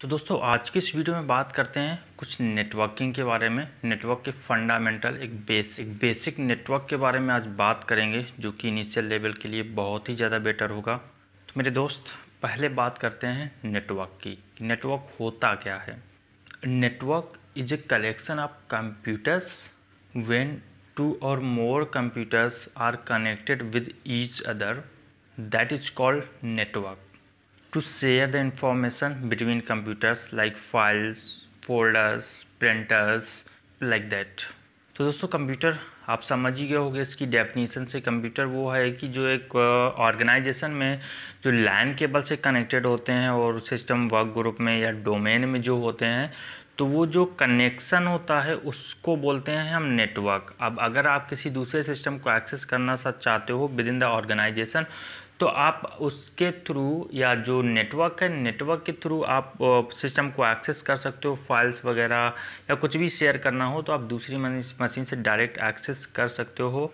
तो दोस्तों आज के इस वीडियो में बात करते हैं कुछ नेटवर्किंग के बारे में नेटवर्क के फंडामेंटल एक बेसिक बेसिक नेटवर्क के बारे में आज बात करेंगे जो कि इनिशियल लेवल के लिए बहुत ही ज़्यादा बेटर होगा तो मेरे दोस्त पहले बात करते हैं नेटवर्क की नेटवर्क होता क्या है network is a collection of computers when two और more computers are connected with each other that is called network. To share the information between computers like files, folders, printers like that. तो दोस्तों computer आप समझ ही गए होगे इसकी definition से computer वो है कि जो एक ऑर्गेनाइजेशन uh, में जो लैन केबल से कनेक्टेड होते हैं और सिस्टम वर्क ग्रुप में या डोमेन में जो होते हैं तो वो जो कनेक्शन होता है उसको बोलते हैं हम नेटवर्क अब अगर आप किसी दूसरे सिस्टम को एक्सेस करना चाहते हो विद इन द ऑर्गेनाइजेशन तो आप उसके थ्रू या जो नेटवर्क है नेटवर्क के थ्रू आप सिस्टम को एक्सेस कर सकते हो फाइल्स वगैरह या कुछ भी शेयर करना हो तो आप दूसरी मशीन से डायरेक्ट एक्सेस कर सकते हो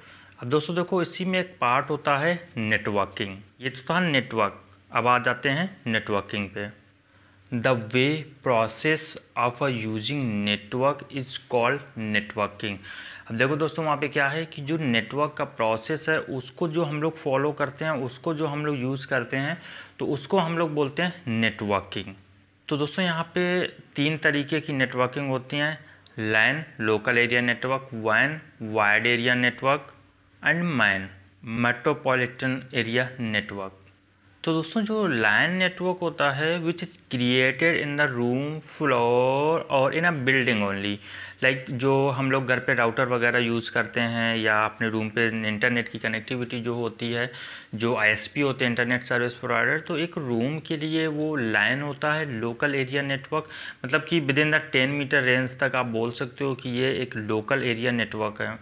अब दोस्तों देखो इसी में एक पार्ट होता है नेटवर्किंग ये तो था नेटवर्क अब आ जाते हैं नेटवर्किंग पे the way process of a using network is called networking अब देखो दोस्तों वहाँ पे क्या है कि जो नेटवर्क का प्रोसेस है उसको जो हम लोग फॉलो करते हैं उसको जो हम लोग यूज़ करते हैं तो उसको हम लोग बोलते हैं नेटवर्किंग तो दोस्तों यहाँ पे तीन तरीके की नेटवर्किंग होती हैं लैन लोकल एरिया नेटवर्क वैन wide area network and MAN metropolitan area network तो दोस्तों जो लाइन नेटवर्क होता है which is created in the room floor और in a building only like जो हम लोग घर पे राउटर वगैरह यूज़ करते हैं या अपने रूम पे इंटरनेट की कनेक्टिविटी जो होती है जो आईएसपी होते हैं इंटरनेट सर्विस प्रोवाइडर तो एक रूम के लिए वो लाइन होता है लोकल एरिया नेटवर्क मतलब कि within the ten metre range तक आप बोल सकते हो कि ये एक लोकल एरिया नेटवर्क है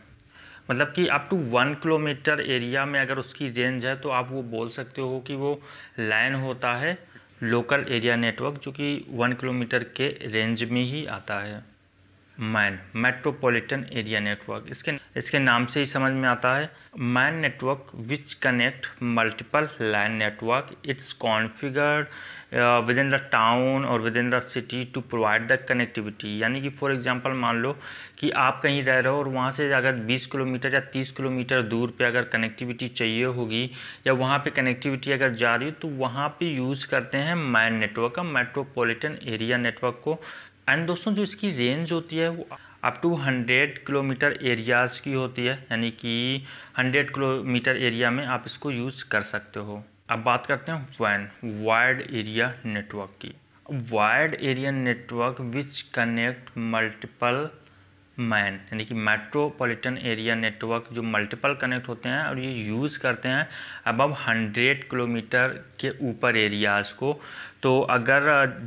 मतलब कि up to one kilometre area में अगर उसकी रेंज है तो आप वो बोल सकते हो कि वो लाइन होता है लोकल एरिया नेटवर्क जो कि वन किलोमीटर के रेंज में ही आता है मैन मेट्रोपॉलिटन एरिया नेटवर्क इसके इसके नाम से ही समझ में आता है MAN network which connect multiple LAN network it's configured within the town और within the city to provide the connectivity यानी कि फॉर एग्जांपल मान लो कि आप कहीं रह रहे हो और वहाँ से अगर 20 किलोमीटर या 30 किलोमीटर दूर पे अगर कनेक्टिविटी चाहिए होगी या वहाँ पे कनेक्टिविटी अगर जा रही हो तो वहाँ पे यूज़ करते हैं मैन नेटवर्क का मेट्रोपोलिटन एरिया नेटवर्क को एंड दोस्तों जो इसकी रेंज होती है वो अप टू 100 किलोमीटर एरियाज़ की होती है यानी कि 100 किलोमीटर एरिया में आप इसको यूज़ कर सकते हो अब बात करते हैं वैन वाइड एरिया नेटवर्क की wide area network which connect multiple MAN यानी कि मेट्रोपॉलिटन एरिया नेटवर्क जो मल्टीपल कनेक्ट होते हैं और ये यूज़ करते हैं अबव हंड्रेड किलोमीटर के ऊपर एरियाज़ को तो अगर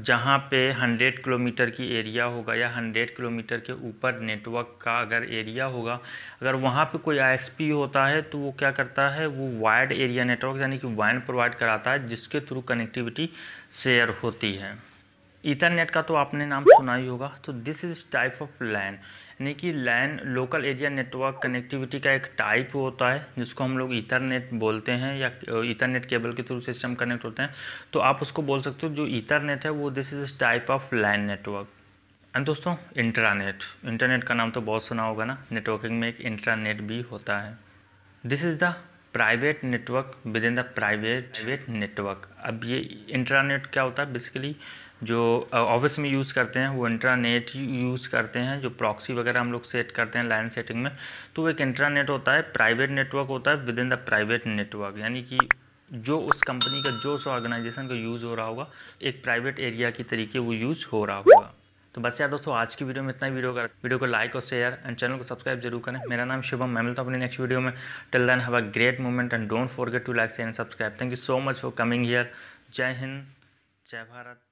जहाँ पे हंड्रेड किलोमीटर की एरिया होगा या हंड्रेड किलोमीटर के ऊपर नेटवर्क का अगर एरिया होगा अगर वहाँ पे कोई आईएसपी होता है तो वो क्या करता है वो वाइड एरिया नेटवर्क यानी कि वैन प्रोवाइड कराता है जिसके थ्रू कनेक्टिविटी शेयर होती है ईथरनेट का तो आपने नाम सुना ही होगा तो this is type of LAN यानी कि LAN local area network connectivity का एक टाइप होता है जिसको हम लोग ईथरनेट बोलते हैं या ईथरनेट केबल के थ्रू सिस्टम कनेक्ट होते हैं तो आप उसको बोल सकते हो जो ईथरनेट है वो this is type of LAN network and दोस्तों इंटरानेट इंटरनेट का नाम तो बहुत सुना होगा ना नेटवर्किंग में एक इंटरानेट भी होता है this is the private network within the private private network अब ये इंटरानेट क्या होता है बेसिकली जो ऑफिस में यूज़ करते हैं वो इंट्रानेट यूज़ करते हैं जो प्रॉक्सी वगैरह हम लोग सेट करते हैं लाइन सेटिंग में तो वो एक इंट्रानेट होता है प्राइवेट नेटवर्क होता है within the private network यानी कि जो उस कंपनी का जो उस ऑर्गेनाइजेशन का यूज़ हो रहा होगा एक प्राइवेट एरिया की तरीके वो यूज़ हो रहा होगा तो बस यार दोस्तों आज की वीडियो में इतना ही वीडियो कर वीडियो को लाइक और शेयर एंड चैनल को सब्सक्राइब जरूर करें मेरा नाम शुभम मैं मिलता हूँ अपने नेक्स्ट वीडियो में till then have a great moment and don't forget to like share and subscribe thank you so much for coming here जय हिंद जय भारत